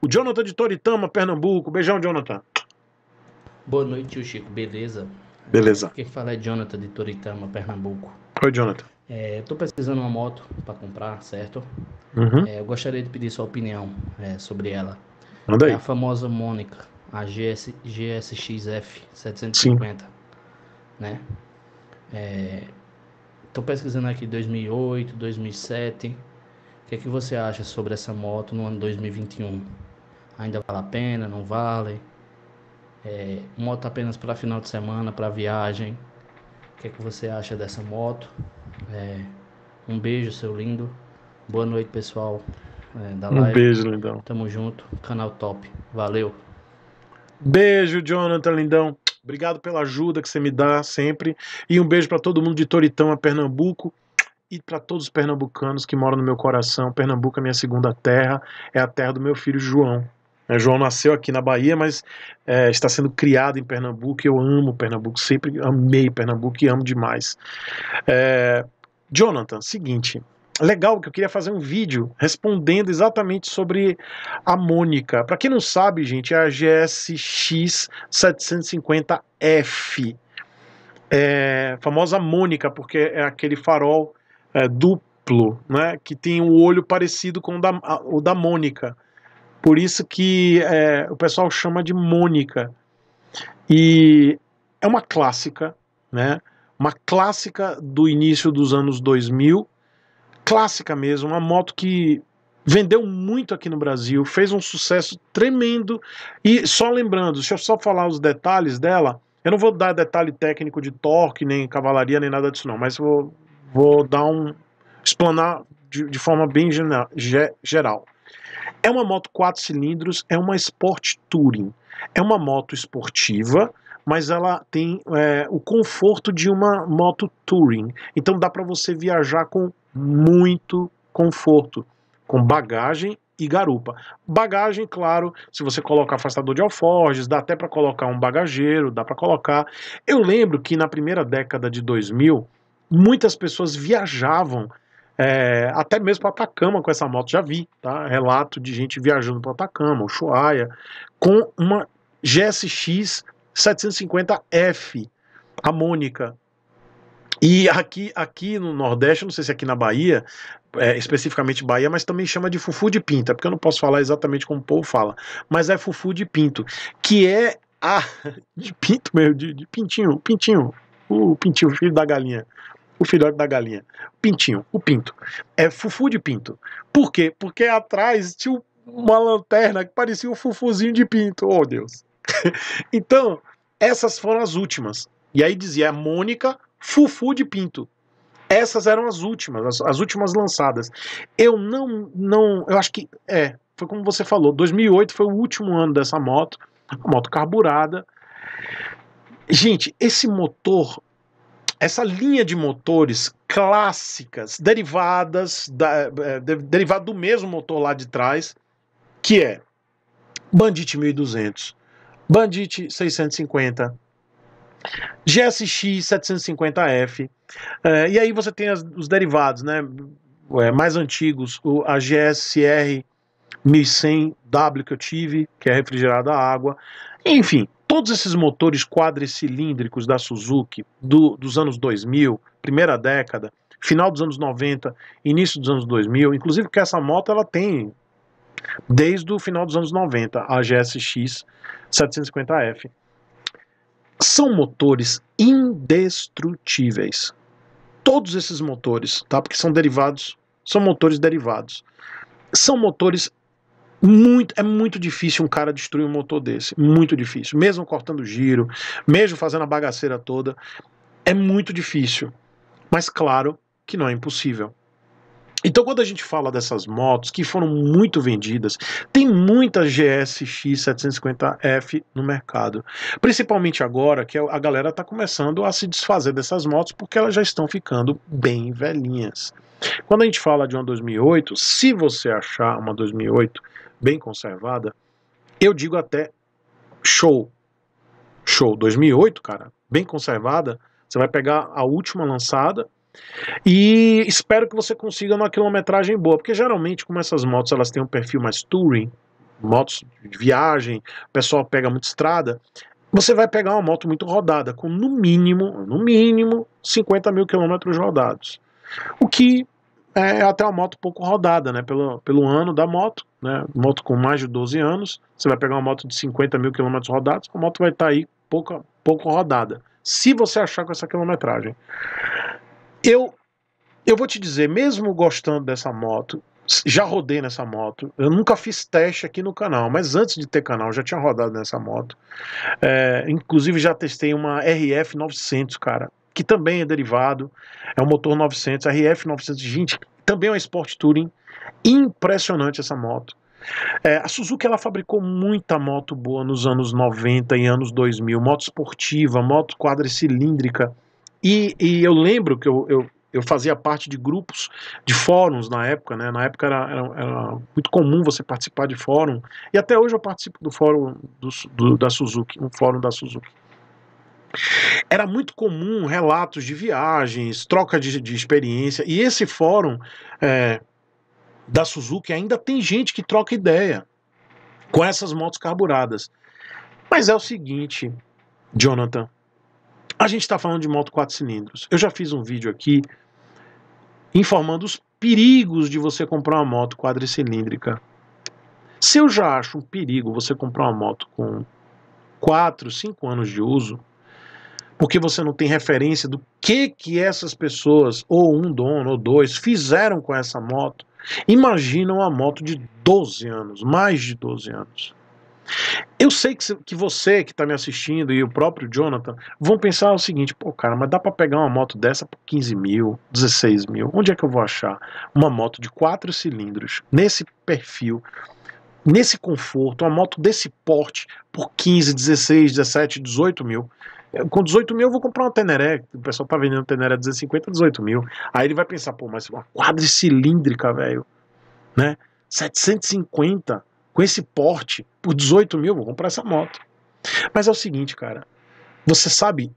O Jonathan de Toritama, Pernambuco. Beijão, Jonathan. Boa noite, tio Chico. Beleza? Beleza. Quem fala é Jonathan de Toritama, Pernambuco. Oi, Jonathan. É, Estou pesquisando uma moto para comprar, certo? Uhum. É, eu gostaria de pedir sua opinião é, sobre ela. Manda é aí. É a famosa Mônica, a GS, GSXF 750. Sim. Né? Estou é, pesquisando aqui 2008, 2007. O que, é que você acha sobre essa moto no ano 2021? Ainda vale a pena? Não vale? É, moto apenas para final de semana, para viagem? O que, é que você acha dessa moto? É, um beijo, seu lindo. Boa noite, pessoal. É, da um beijo, lindão. Tamo junto. Canal top. Valeu. Beijo, Jonathan, lindão. Obrigado pela ajuda que você me dá sempre. E um beijo para todo mundo de Toritão, a Pernambuco e para todos os pernambucanos que moram no meu coração. Pernambuco é minha segunda terra, é a terra do meu filho João. É, João nasceu aqui na Bahia, mas é, está sendo criado em Pernambuco. Eu amo Pernambuco, sempre amei Pernambuco e amo demais. É, Jonathan, seguinte, legal que eu queria fazer um vídeo respondendo exatamente sobre a Mônica. Para quem não sabe, gente, é a GSX 750F, é, famosa Mônica, porque é aquele farol é, duplo, né, que tem um olho parecido com o da, o da Mônica. Por isso que é, o pessoal chama de Mônica. E é uma clássica, né? Uma clássica do início dos anos 2000, clássica mesmo, uma moto que vendeu muito aqui no Brasil, fez um sucesso tremendo. E só lembrando, deixa eu só falar os detalhes dela. Eu não vou dar detalhe técnico de torque, nem cavalaria, nem nada disso não, mas vou vou dar um. explanar de, de forma bem geral. É uma moto quatro cilindros, é uma Sport Touring. É uma moto esportiva, mas ela tem é, o conforto de uma moto touring. Então dá para você viajar com muito conforto, com bagagem e garupa. Bagagem, claro, se você colocar afastador de alforjes, dá até para colocar um bagageiro, dá para colocar. Eu lembro que na primeira década de 2000 muitas pessoas viajavam é, até mesmo para Atacama com essa moto, já vi, tá? Relato de gente viajando para Atacama, Ushuaia, com uma GSX 750F, a Mônica. E aqui, aqui no Nordeste, não sei se aqui na Bahia, é, especificamente Bahia, mas também chama de fufu de pinta, porque eu não posso falar exatamente como o povo fala, mas é fufu de pinto, que é a. de pinto mesmo, de, de pintinho, pintinho, o pintinho, filho da galinha o filhote da galinha. Pintinho, o pinto. É fufu de pinto. Por quê? Porque atrás tinha uma lanterna que parecia um fufuzinho de pinto. Oh, Deus. então, essas foram as últimas. E aí dizia a Mônica Fufu de Pinto. Essas eram as últimas, as, as, últimas lançadas. Eu não, não, eu acho que é, foi como você falou, 2008 foi o último ano dessa moto, moto carburada. Gente, esse motor essa linha de motores clássicas, derivadas da, eh, de, derivado do mesmo motor lá de trás, que é Bandit 1200, Bandit 650, GSX 750F, e aí você tem as, os derivados, né? Eh, mais antigos, o, a GSR 1100W que eu tive, que é refrigerada a água, enfim todos esses motores quadricilíndricos da Suzuki do, dos anos 2000, primeira década, final dos anos 90, início dos anos 2000, inclusive que essa moto ela tem desde o final dos anos 90, a GSX 750F. São motores indestrutíveis. Todos esses motores, tá? Porque são derivados, são motores derivados. São motores muito, é muito difícil um cara destruir um motor desse. Muito difícil. Mesmo cortando giro, mesmo fazendo a bagaceira toda. É muito difícil. Mas claro que não é impossível. Então, quando a gente fala dessas motos que foram muito vendidas, tem muita GSX 750F no mercado. Principalmente agora que a galera está começando a se desfazer dessas motos porque elas já estão ficando bem velhinhas. Quando a gente fala de uma 2008, se você achar uma 2008 bem conservada. Eu digo até show. Show 2008, cara, bem conservada. Você vai pegar a última lançada e espero que você consiga uma quilometragem boa, porque geralmente como essas motos elas têm um perfil mais touring, motos de viagem, o pessoal pega muito estrada, você vai pegar uma moto muito rodada, com no mínimo, no mínimo, 50 mil quilômetros rodados. O que é até uma moto pouco rodada, né? Pelo, pelo ano da moto, né, moto com mais de 12 anos, você vai pegar uma moto de 50 mil quilômetros rodados, a moto vai estar tá aí pouco, pouco rodada, se você achar com essa quilometragem. Eu, eu vou te dizer, mesmo gostando dessa moto, já rodei nessa moto. Eu nunca fiz teste aqui no canal, mas antes de ter canal já tinha rodado nessa moto. É, inclusive já testei uma RF 900, cara, que também é derivado, é um motor 900, RF 900. Gente, também é uma Sport Touring. Impressionante essa moto. É, a Suzuki ela fabricou muita moto boa nos anos 90 e anos 2000, moto esportiva, moto quadricilíndrica. E, e eu lembro que eu, eu, eu, fazia parte de grupos, de fóruns na época, né? Na época era, era, era, muito comum você participar de fórum, e até hoje eu participo do fórum do, do, da Suzuki, um fórum da Suzuki. Era muito comum relatos de viagens, troca de, de experiência, e esse fórum é, da Suzuki ainda tem gente que troca ideia com essas motos carburadas. Mas é o seguinte, Jonathan, a gente está falando de moto quatro cilindros. Eu já fiz um vídeo aqui informando os perigos de você comprar uma moto quadricilíndrica. Se eu já acho um perigo você comprar uma moto com 4, 5 anos de uso, porque você não tem referência do que que essas pessoas, ou um dono ou dois, fizeram com essa moto. Imagina uma moto de 12 anos, mais de 12 anos. Eu sei que, que você que está me assistindo e o próprio Jonathan vão pensar o seguinte: pô, cara, mas dá para pegar uma moto dessa por 15 mil, 16 mil? Onde é que eu vou achar uma moto de quatro cilindros, nesse perfil, nesse conforto, uma moto desse porte por 15, 16, 17, 18 mil? com 18 mil eu vou comprar uma Teneré, o pessoal tá vendendo Teneré 250, 18 mil. Aí ele vai pensar, pô, mas uma quadricilíndrica, velho, né? 750 com esse porte por 18 mil, eu vou comprar essa moto. Mas é o seguinte, cara, você sabe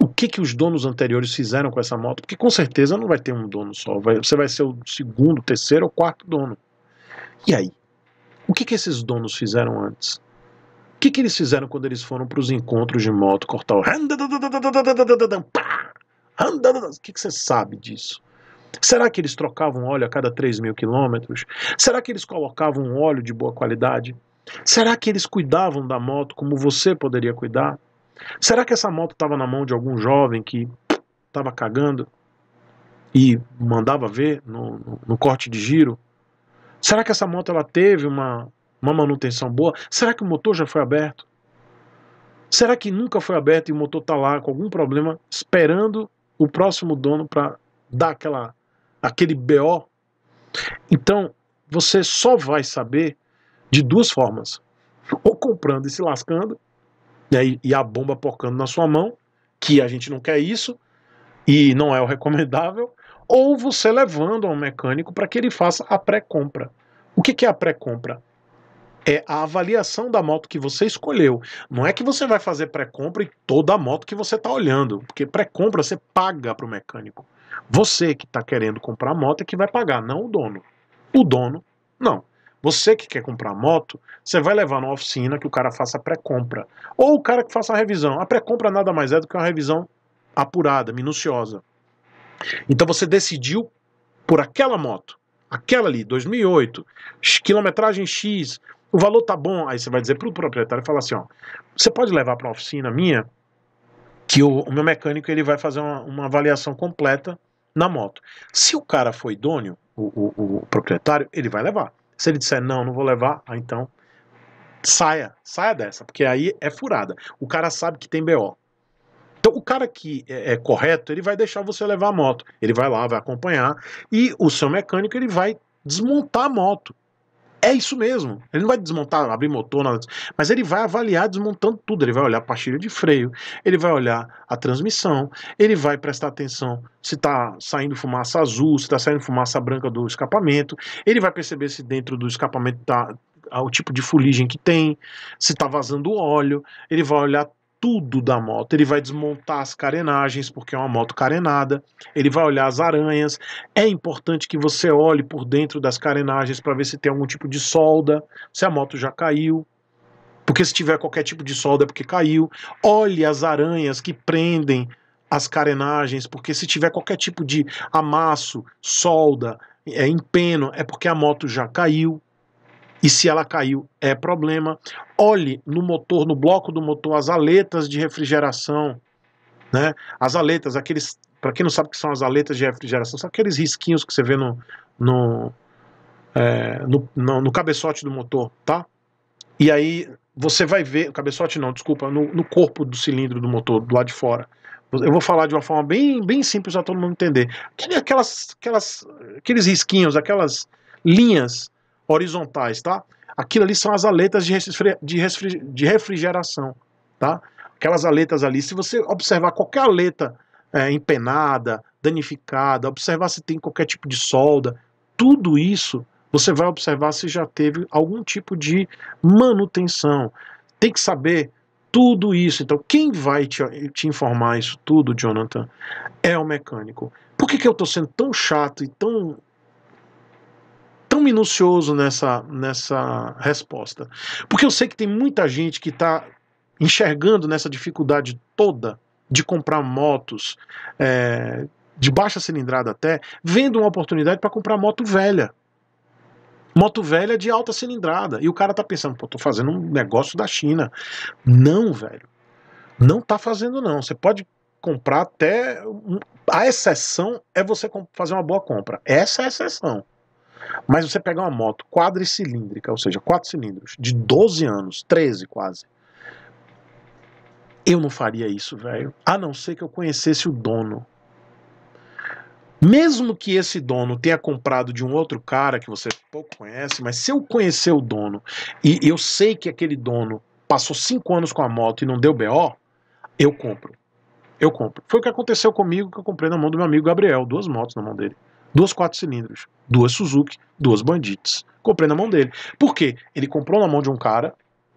o que, que os donos anteriores fizeram com essa moto? Porque com certeza não vai ter um dono só, vai, você vai ser o segundo, terceiro ou quarto dono. E aí? O que, que esses donos fizeram antes? que, que eles fizeram quando eles foram para os encontros de moto cortar o. O que, que você sabe disso? Será que eles trocavam óleo a cada 3 mil quilômetros? Será que eles colocavam um óleo de boa qualidade? Será que eles cuidavam da moto como você poderia cuidar? Será que essa moto estava na mão de algum jovem que estava cagando e mandava ver no, no, no corte de giro? Será que essa moto ela teve uma, uma manutenção boa? Será que o motor já foi aberto? Será que nunca foi aberto e o motor está lá com algum problema, esperando o próximo dono para dar aquela, aquele BO? Então, você só vai saber de duas formas: ou comprando e se lascando, né, e, e a bomba pocando na sua mão, que a gente não quer isso e não é o recomendável, ou você levando ao mecânico para que ele faça a pré-compra. O que, que é a pré-compra? é a avaliação da moto que você escolheu. Não é que você vai fazer pré-compra em toda a moto que você está olhando, porque pré-compra você paga para o mecânico. Você que está querendo comprar a moto é que vai pagar, não o dono. O dono, não. Você que quer comprar moto, você vai levar na oficina que o cara faça pré-compra. Ou o cara que faça a revisão. A pré-compra nada mais é do que uma revisão apurada, minuciosa. Então você decidiu por aquela moto, aquela ali, 2008, quilometragem X, o valor tá bom, aí você vai dizer pro proprietário falar assim, ó, você pode levar para a oficina minha que o, o, meu mecânico ele vai fazer uma, uma, avaliação completa na moto. Se o cara for idôneo, o, o, o proprietário, ele vai levar. Se ele disser não, não vou levar, ah, então saia, saia dessa, porque aí é furada. O cara sabe que tem BO. Então, o cara que é, é, correto, ele vai deixar você levar a moto. Ele vai lá, vai acompanhar. E o seu mecânico, ele vai desmontar a moto. É isso mesmo. Ele não vai desmontar, abrir motor, nada disso. Mas ele vai avaliar desmontando tudo. Ele vai olhar a pastilha de freio, ele vai olhar a transmissão, ele vai prestar atenção se está saindo fumaça azul, se está saindo fumaça branca do escapamento. Ele vai perceber se dentro do escapamento está ah, o tipo de fuligem que tem, se está vazando óleo, ele vai olhar tudo da moto. Ele vai desmontar as carenagens, porque é uma moto carenada. Ele vai olhar as aranhas. É importante que você olhe por dentro das carenagens para ver se tem algum tipo de solda, se a moto já caiu. Porque se tiver qualquer tipo de solda é porque caiu. Olhe as aranhas que prendem as carenagens, porque se tiver qualquer tipo de amasso, solda, é, empeno, é porque a moto já caiu. E se ela caiu, é problema. Olhe no motor, no bloco do motor, as aletas de refrigeração. Né? As aletas, aqueles. Para quem não sabe o que são as aletas de refrigeração, são aqueles risquinhos que você vê no, no, é, no, no, no cabeçote do motor, tá? E aí você vai ver, cabeçote não, desculpa, no, no, corpo do cilindro do motor, do lado de fora. Eu vou falar de uma forma bem, bem simples para todo mundo entender. Aquelas, aquelas, aqueles risquinhos, aquelas linhas horizontais, tá? Aquilo ali são as aletas de, resfri... de, resfri... de refrigeração, tá? Aquelas aletas ali, se você observar qualquer aleta é, empenada, danificada, observar se tem qualquer tipo de solda, tudo isso você vai observar se já teve algum tipo de manutenção. Tem que saber tudo isso. Então, quem vai te, te informar isso tudo, Jonathan, é o mecânico. Por que, que eu estou sendo tão chato e tão tão minucioso nessa, nessa resposta. Porque eu sei que tem muita gente que está enxergando nessa dificuldade toda de comprar motos é, de baixa cilindrada até, vendo uma oportunidade para comprar moto velha. Moto velha de alta cilindrada. E o cara tá pensando, pô, tô fazendo um negócio da China. Não, velho. Não tá fazendo, não. Você pode comprar até. A exceção é você fazer uma boa compra. Essa é a exceção. Mas você pegar uma moto quadricilíndrica, ou seja, quatro cilindros, de 12 anos, 13 quase. Eu não faria isso, velho. A não ser que eu conhecesse o dono. Mesmo que esse dono tenha comprado de um outro cara que você pouco conhece, mas se eu conhecer o dono e eu sei que aquele dono passou cinco anos com a moto e não deu BO, eu compro. Eu compro. Foi o que aconteceu comigo que eu comprei na mão do meu amigo Gabriel, duas motos na mão dele. Duas quatro cilindros, duas Suzuki, duas Bandits. Comprei na mão dele. Por quê? Ele comprou na mão de um cara,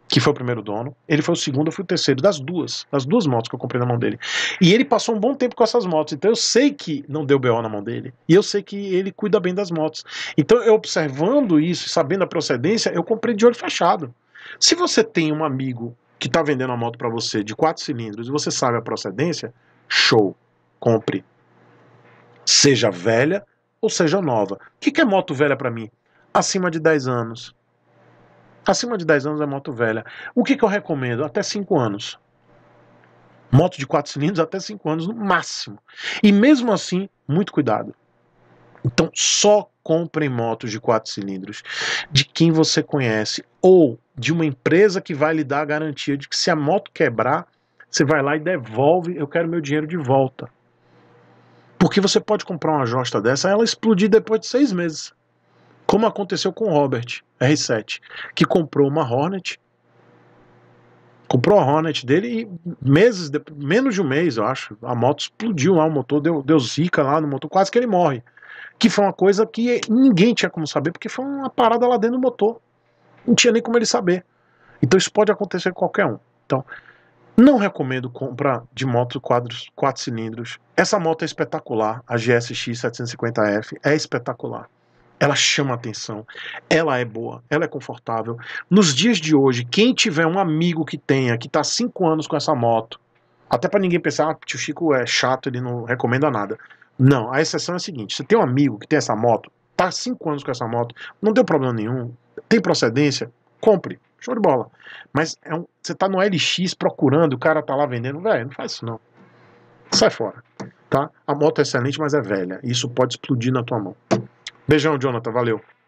que foi o primeiro dono, ele foi o segundo, eu fui o terceiro, das duas, das duas motos que eu comprei na mão dele. E ele passou um bom tempo com essas motos, então eu sei que não deu BO na mão dele, e eu sei que ele cuida bem das motos. Então eu observando isso, sabendo a procedência, eu comprei de olho fechado. Se você tem um amigo que está vendendo uma moto para você de quatro cilindros e você sabe a procedência, show, compre. Seja velha ou seja nova. O que, que é moto velha para mim? Acima de 10 anos. Acima de 10 anos é moto velha. O que, que eu recomendo? Até 5 anos. Moto de 4 cilindros até 5 anos no máximo. E mesmo assim, muito cuidado. Então, só comprem motos de 4 cilindros de quem você conhece ou de uma empresa que vai lhe dar a garantia de que se a moto quebrar, você vai lá e devolve, eu quero meu dinheiro de volta. Porque você pode comprar uma josta dessa ela explodir depois de seis meses. Como aconteceu com o Robert R7, que comprou uma Hornet. Comprou a Hornet dele e meses, depois, menos de um mês, eu acho, a moto explodiu lá, o motor deu, deu zica lá no motor, quase que ele morre. Que foi uma coisa que ninguém tinha como saber, porque foi uma parada lá dentro do motor. Não tinha nem como ele saber. Então isso pode acontecer com qualquer um. Então, não recomendo compra de moto quadros, quatro cilindros. Essa moto é espetacular, a GSX 750F é espetacular. Ela chama atenção, ela é boa, ela é confortável. Nos dias de hoje, quem tiver um amigo que tenha, que está cinco anos com essa moto, até para ninguém pensar, ah, tio Chico é chato, ele não recomenda nada. Não, a exceção é a seguinte: você tem um amigo que tem essa moto, tá cinco anos com essa moto, não deu problema nenhum, tem procedência, compre show de bola. Mas é um, você tá no LX procurando, o cara tá lá vendendo, velho, não faz isso não. Sai fora, tá? A moto é excelente, mas é velha. Isso pode explodir na tua mão. Beijão, Jonathan, valeu.